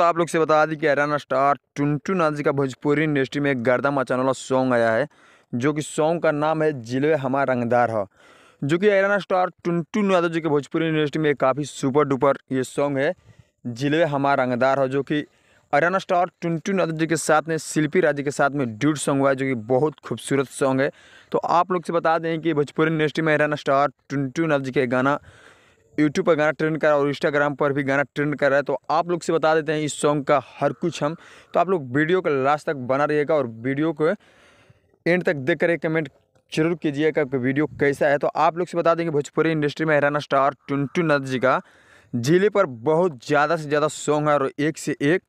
दोस्तों आप लोग से बता दें कि हरियाणा स्टार टुनटू नाथ जी का भोजपुरी इंडस्ट्री में एक गर्दा मचाने वाला सॉन्ग आया है जो कि सॉन्ग का नाम है जिलवे हमार रंगदार हो जो कि हरियाणा स्टार टुनटू नाथ जी के भोजपुरी इंडस्ट्री में काफ़ी सुपर डुपर ये सॉन्ग है जिलवे हमार रंगदार हो जो कि हरियाणा स्टार टुनटू नाथ जी के साथ में शिल्पी राज्य के साथ में ड्यूट सॉन्ग हुआ है जो कि बहुत खूबसूरत सॉन्ग है तो आप लोग से बता दें कि भोजपुरी इंडस्ट्री में हरियाणा स्टार टुनटू नाथ जी के गाना यूट्यूब पर गाना ट्रेंड कर रहा है और इंस्टाग्राम पर भी गाना ट्रेंड कर रहा है तो आप लोग से बता देते हैं इस सॉन्ग का हर कुछ हम तो आप लोग वीडियो का लास्ट तक बना रहिएगा और वीडियो को एंड तक देख कर कमेंट जरूर कीजिएगा कि वीडियो कैसा है तो आप लोग से बता देंगे भोजपुरी इंडस्ट्री में हरियाणा स्टार टुनटू नद जी का जिले पर बहुत ज़्यादा से ज़्यादा सॉन्ग है और एक से एक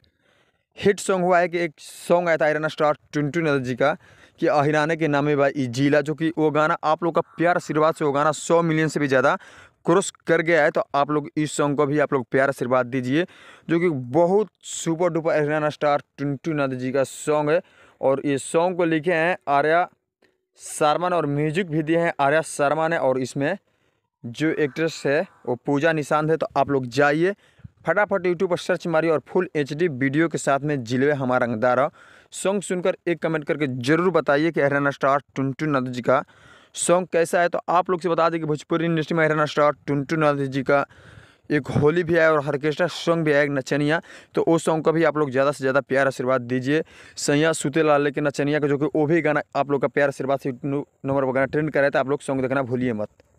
हिट सॉन्ग हुआ है कि एक सॉन्ग आया था हरियाणा स्टार टुनटू नाथ जी का कि अहिराना के नामे बाई जिला जो कि वो गाना आप लोग का प्यार आशीर्वाद से वो गाना सौ मिलियन से भी ज़्यादा क्रॉस कर गया है तो आप लोग इस सॉन्ग को भी आप लोग प्यार आशीर्वाद दीजिए जो कि बहुत super duper Haryana star Tintu Nath ji का सॉन्ग है और ये सॉन्ग को लिखे हैं आर्या शर्मा ने और म्यूजिक भी दिए हैं आर्या शर्मा ने और इसमें जो एक्ट्रेस है वो पूजा निशांत है तो आप लोग जाइए फटाफट यूट्यूब पर सर्च मारिए और फुल एच वीडियो के साथ में जिलवे हमारा रंगदारा सॉन्ग सुनकर एक कमेंट करके ज़रूर बताइए कि हरियाणा स्टार टुनटुन नंद जी का सॉन्ग कैसा है तो आप लोग से बता दें कि भोजपुरी इंडस्ट्री में हरियाणा स्टार टुनटू नाथ जी का एक होली भी आया और हरकेस्टा सॉन्ग भी आया एक नचनिया तो उस सॉन्ग का भी आप लोग ज़्यादा से ज़्यादा प्यार आशीर्वाद दीजिए सैया सुते लाल लेकिन नचनिया का जो कि वो भी गाना आप लोग का प्यार आशीर्वाद से नंबर पर गाना ट्रेंड कर था आप लोग सॉन्ग देखना भूलिए मत